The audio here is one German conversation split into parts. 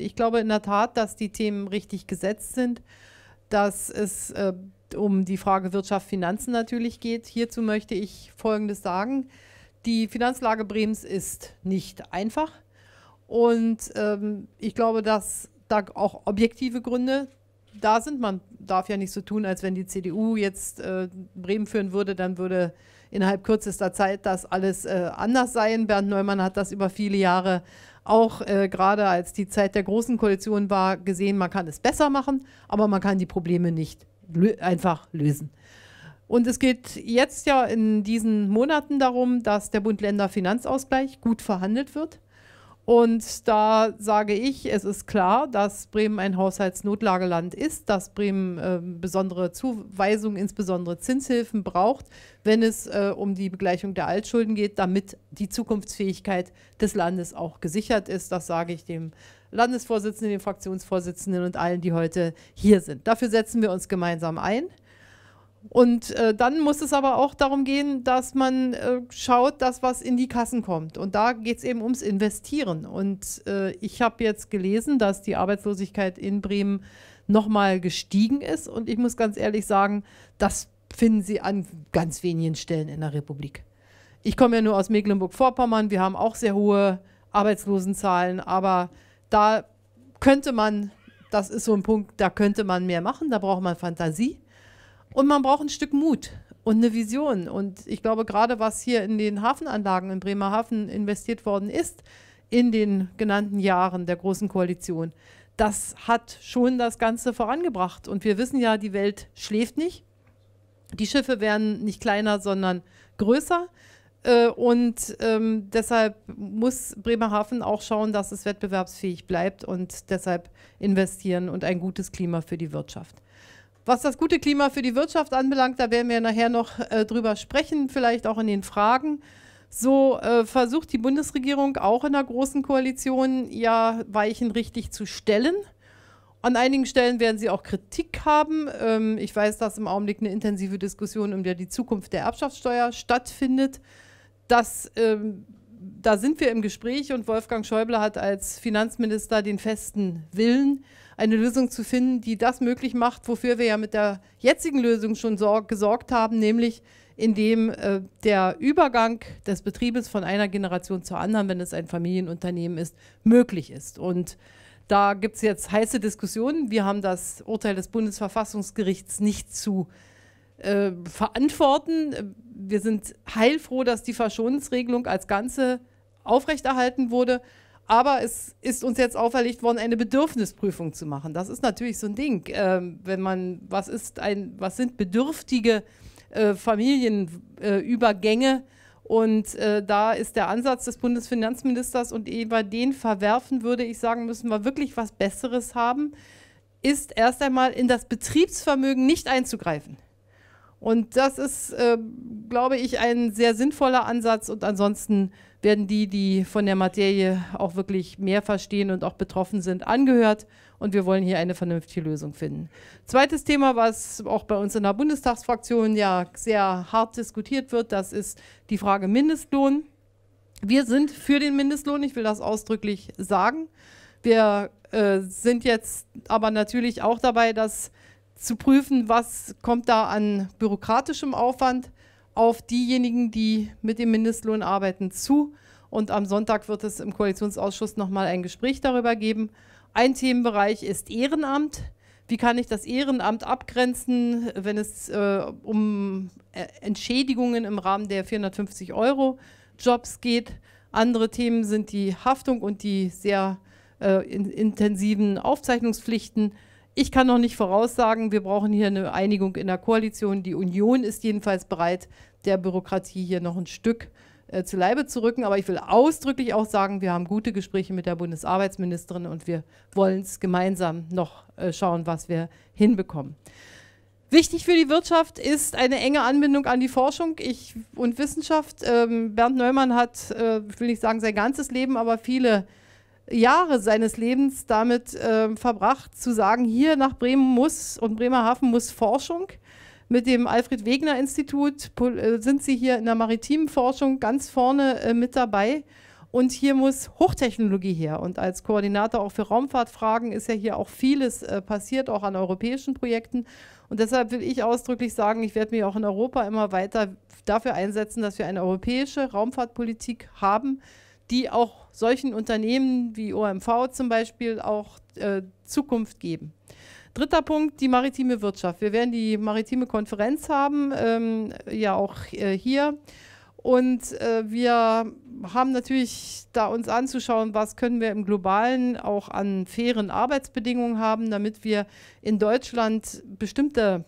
Ich glaube in der Tat, dass die Themen richtig gesetzt sind, dass es äh, um die Frage Wirtschaft, Finanzen natürlich geht. Hierzu möchte ich Folgendes sagen. Die Finanzlage Brems ist nicht einfach. Und ähm, ich glaube, dass da auch objektive Gründe da sind. Man darf ja nicht so tun, als wenn die CDU jetzt äh, Bremen führen würde, dann würde innerhalb kürzester Zeit das alles äh, anders sein. Bernd Neumann hat das über viele Jahre äh, auch äh, gerade als die Zeit der großen Koalition war, gesehen, man kann es besser machen, aber man kann die Probleme nicht lö einfach lösen. Und es geht jetzt ja in diesen Monaten darum, dass der Bund-Länder-Finanzausgleich gut verhandelt wird. Und da sage ich, es ist klar, dass Bremen ein Haushaltsnotlageland ist, dass Bremen äh, besondere Zuweisungen, insbesondere Zinshilfen braucht, wenn es äh, um die Begleichung der Altschulden geht, damit die Zukunftsfähigkeit des Landes auch gesichert ist. Das sage ich dem Landesvorsitzenden, den Fraktionsvorsitzenden und allen, die heute hier sind. Dafür setzen wir uns gemeinsam ein. Und äh, dann muss es aber auch darum gehen, dass man äh, schaut, dass was in die Kassen kommt. Und da geht es eben ums Investieren. Und äh, ich habe jetzt gelesen, dass die Arbeitslosigkeit in Bremen nochmal gestiegen ist. Und ich muss ganz ehrlich sagen, das finden Sie an ganz wenigen Stellen in der Republik. Ich komme ja nur aus Mecklenburg-Vorpommern. Wir haben auch sehr hohe Arbeitslosenzahlen. Aber da könnte man, das ist so ein Punkt, da könnte man mehr machen. Da braucht man Fantasie und man braucht ein Stück Mut und eine Vision. Und ich glaube, gerade was hier in den Hafenanlagen in Bremerhaven investiert worden ist, in den genannten Jahren der Großen Koalition, das hat schon das Ganze vorangebracht. Und wir wissen ja, die Welt schläft nicht. Die Schiffe werden nicht kleiner, sondern größer. Äh, und ähm, deshalb muss Bremerhaven auch schauen, dass es wettbewerbsfähig bleibt und deshalb investieren und ein gutes Klima für die Wirtschaft. Was das gute Klima für die Wirtschaft anbelangt, da werden wir nachher noch äh, drüber sprechen, vielleicht auch in den Fragen. So äh, versucht die Bundesregierung auch in der Großen Koalition ja Weichen richtig zu stellen. An einigen Stellen werden sie auch Kritik haben. Ähm, ich weiß, dass im Augenblick eine intensive Diskussion um die Zukunft der Erbschaftssteuer stattfindet. Das ähm, da sind wir im Gespräch und Wolfgang Schäuble hat als Finanzminister den festen Willen, eine Lösung zu finden, die das möglich macht, wofür wir ja mit der jetzigen Lösung schon gesorgt haben, nämlich indem äh, der Übergang des Betriebes von einer Generation zur anderen, wenn es ein Familienunternehmen ist, möglich ist. Und da gibt es jetzt heiße Diskussionen. Wir haben das Urteil des Bundesverfassungsgerichts nicht zu äh, verantworten. Wir sind heilfroh, dass die Verschonungsregelung als Ganze aufrechterhalten wurde. Aber es ist uns jetzt auferlegt worden, eine Bedürfnisprüfung zu machen. Das ist natürlich so ein Ding. Ähm, wenn man, was ist ein, was sind bedürftige äh, Familienübergänge? Äh, und äh, da ist der Ansatz des Bundesfinanzministers und über den verwerfen würde ich sagen, müssen wir wirklich was Besseres haben, ist erst einmal in das Betriebsvermögen nicht einzugreifen. Und das ist, äh, glaube ich, ein sehr sinnvoller Ansatz. Und ansonsten werden die, die von der Materie auch wirklich mehr verstehen und auch betroffen sind, angehört. Und wir wollen hier eine vernünftige Lösung finden. Zweites Thema, was auch bei uns in der Bundestagsfraktion ja sehr hart diskutiert wird, das ist die Frage Mindestlohn. Wir sind für den Mindestlohn, ich will das ausdrücklich sagen. Wir äh, sind jetzt aber natürlich auch dabei, dass zu prüfen, was kommt da an bürokratischem Aufwand auf diejenigen, die mit dem Mindestlohn arbeiten, zu. Und am Sonntag wird es im Koalitionsausschuss nochmal ein Gespräch darüber geben. Ein Themenbereich ist Ehrenamt. Wie kann ich das Ehrenamt abgrenzen, wenn es äh, um äh, Entschädigungen im Rahmen der 450 Euro Jobs geht? Andere Themen sind die Haftung und die sehr äh, in intensiven Aufzeichnungspflichten. Ich kann noch nicht voraussagen, wir brauchen hier eine Einigung in der Koalition. Die Union ist jedenfalls bereit, der Bürokratie hier noch ein Stück äh, zu Leibe zu rücken. Aber ich will ausdrücklich auch sagen, wir haben gute Gespräche mit der Bundesarbeitsministerin und wir wollen es gemeinsam noch äh, schauen, was wir hinbekommen. Wichtig für die Wirtschaft ist eine enge Anbindung an die Forschung ich, und Wissenschaft. Ähm, Bernd Neumann hat, äh, ich will nicht sagen sein ganzes Leben, aber viele Jahre seines Lebens damit äh, verbracht, zu sagen, hier nach Bremen muss und Bremerhaven muss Forschung. Mit dem Alfred Wegener Institut äh, sind sie hier in der maritimen Forschung ganz vorne äh, mit dabei. Und hier muss Hochtechnologie her. Und als Koordinator auch für Raumfahrtfragen ist ja hier auch vieles äh, passiert, auch an europäischen Projekten. Und deshalb will ich ausdrücklich sagen, ich werde mich auch in Europa immer weiter dafür einsetzen, dass wir eine europäische Raumfahrtpolitik haben, die auch solchen Unternehmen wie OMV zum Beispiel auch äh, Zukunft geben. Dritter Punkt, die maritime Wirtschaft. Wir werden die maritime Konferenz haben, ähm, ja auch äh, hier. Und äh, wir haben natürlich da uns anzuschauen, was können wir im globalen auch an fairen Arbeitsbedingungen haben, damit wir in Deutschland bestimmte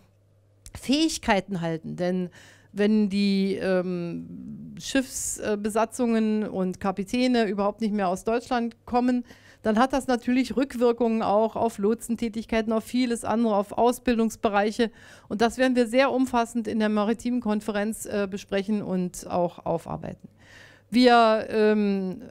Fähigkeiten halten. Denn wenn die ähm, Schiffsbesatzungen und Kapitäne überhaupt nicht mehr aus Deutschland kommen, dann hat das natürlich Rückwirkungen auch auf Lotsentätigkeiten, auf vieles andere, auf Ausbildungsbereiche. Und das werden wir sehr umfassend in der Maritimen Konferenz äh, besprechen und auch aufarbeiten. Wir, ähm,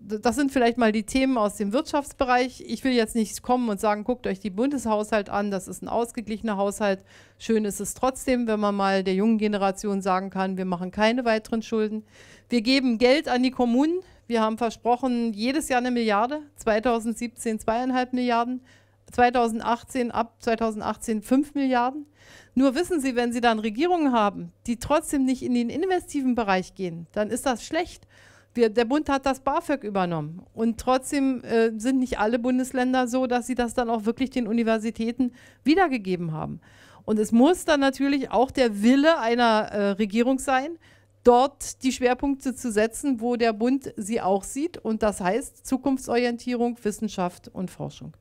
das sind vielleicht mal die Themen aus dem Wirtschaftsbereich. Ich will jetzt nicht kommen und sagen, guckt euch die Bundeshaushalt an, das ist ein ausgeglichener Haushalt. Schön ist es trotzdem, wenn man mal der jungen Generation sagen kann, wir machen keine weiteren Schulden. Wir geben Geld an die Kommunen. Wir haben versprochen, jedes Jahr eine Milliarde, 2017 zweieinhalb Milliarden, 2018 ab 2018 fünf Milliarden. Nur wissen Sie, wenn Sie dann Regierungen haben, die trotzdem nicht in den investiven Bereich gehen, dann ist das schlecht. Wir, der Bund hat das BAföG übernommen. Und trotzdem äh, sind nicht alle Bundesländer so, dass sie das dann auch wirklich den Universitäten wiedergegeben haben. Und es muss dann natürlich auch der Wille einer äh, Regierung sein, dort die Schwerpunkte zu setzen, wo der Bund sie auch sieht. Und das heißt Zukunftsorientierung, Wissenschaft und Forschung.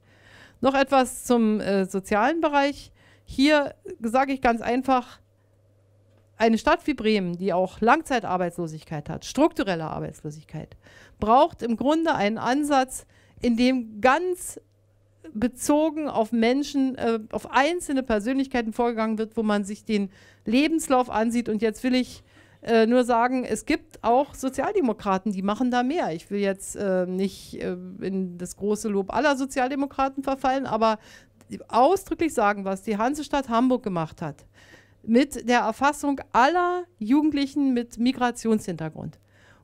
Noch etwas zum äh, sozialen Bereich. Hier sage ich ganz einfach, eine Stadt wie Bremen, die auch Langzeitarbeitslosigkeit hat, strukturelle Arbeitslosigkeit, braucht im Grunde einen Ansatz, in dem ganz bezogen auf Menschen, äh, auf einzelne Persönlichkeiten vorgegangen wird, wo man sich den Lebenslauf ansieht. Und jetzt will ich äh, nur sagen, es gibt auch Sozialdemokraten, die machen da mehr. Ich will jetzt äh, nicht äh, in das große Lob aller Sozialdemokraten verfallen, aber ausdrücklich sagen, was die Hansestadt Hamburg gemacht hat, mit der Erfassung aller Jugendlichen mit Migrationshintergrund,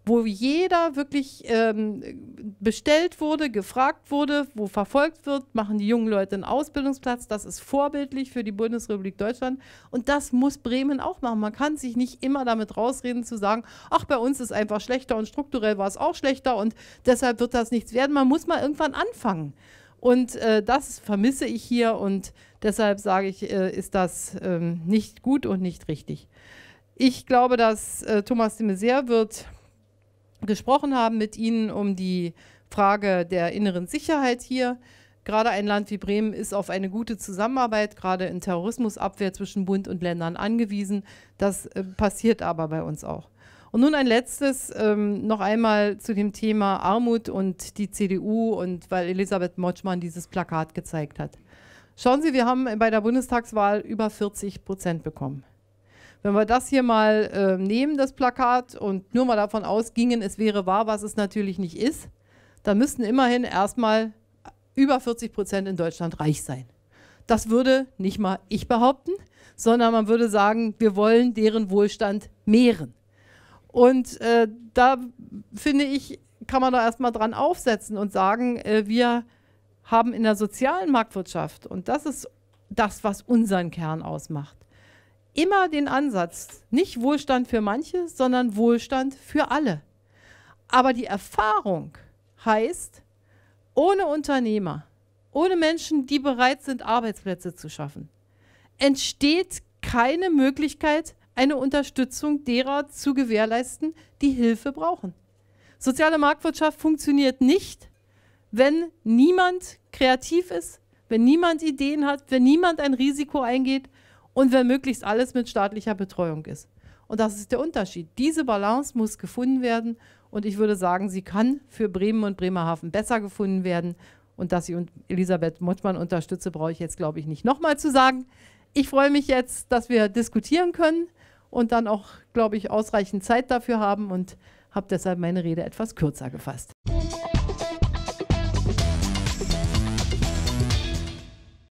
wo jeder wirklich ähm, bestellt wurde, gefragt wurde, wo verfolgt wird, machen die jungen Leute einen Ausbildungsplatz. Das ist vorbildlich für die Bundesrepublik Deutschland und das muss Bremen auch machen. Man kann sich nicht immer damit rausreden zu sagen, ach, bei uns ist einfach schlechter und strukturell war es auch schlechter und deshalb wird das nichts werden. Man muss mal irgendwann anfangen. Und äh, das vermisse ich hier und deshalb sage ich, äh, ist das ähm, nicht gut und nicht richtig. Ich glaube, dass äh, Thomas de Maizière wird gesprochen haben mit Ihnen um die Frage der inneren Sicherheit hier. Gerade ein Land wie Bremen ist auf eine gute Zusammenarbeit, gerade in Terrorismusabwehr zwischen Bund und Ländern angewiesen. Das äh, passiert aber bei uns auch. Und nun ein letztes, ähm, noch einmal zu dem Thema Armut und die CDU und weil Elisabeth Motschmann dieses Plakat gezeigt hat. Schauen Sie, wir haben bei der Bundestagswahl über 40 Prozent bekommen. Wenn wir das hier mal äh, nehmen, das Plakat, und nur mal davon ausgingen, es wäre wahr, was es natürlich nicht ist, dann müssten immerhin erstmal über 40 Prozent in Deutschland reich sein. Das würde nicht mal ich behaupten, sondern man würde sagen, wir wollen deren Wohlstand mehren. Und äh, da finde ich, kann man da erstmal dran aufsetzen und sagen, äh, wir haben in der sozialen Marktwirtschaft, und das ist das, was unseren Kern ausmacht, immer den Ansatz, nicht Wohlstand für manche, sondern Wohlstand für alle. Aber die Erfahrung heißt, ohne Unternehmer, ohne Menschen, die bereit sind, Arbeitsplätze zu schaffen, entsteht keine Möglichkeit, eine Unterstützung derer zu gewährleisten, die Hilfe brauchen. Soziale Marktwirtschaft funktioniert nicht, wenn niemand kreativ ist, wenn niemand Ideen hat, wenn niemand ein Risiko eingeht und wenn möglichst alles mit staatlicher Betreuung ist. Und das ist der Unterschied. Diese Balance muss gefunden werden und ich würde sagen, sie kann für Bremen und Bremerhaven besser gefunden werden. Und dass ich Elisabeth Mottmann unterstütze, brauche ich jetzt, glaube ich, nicht nochmal zu sagen. Ich freue mich jetzt, dass wir diskutieren können und dann auch, glaube ich, ausreichend Zeit dafür haben und habe deshalb meine Rede etwas kürzer gefasst.